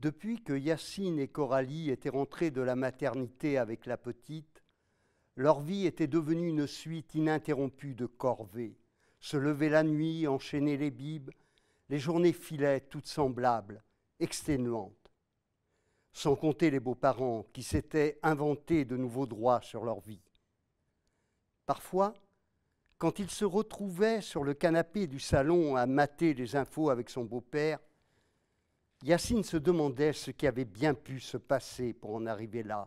Depuis que Yacine et Coralie étaient rentrés de la maternité avec la petite, leur vie était devenue une suite ininterrompue de corvées. Se lever la nuit, enchaîner les bibes, les journées filaient toutes semblables, exténuantes. Sans compter les beaux-parents qui s'étaient inventés de nouveaux droits sur leur vie. Parfois, quand ils se retrouvaient sur le canapé du salon à mater les infos avec son beau-père, Yacine se demandait ce qui avait bien pu se passer pour en arriver là.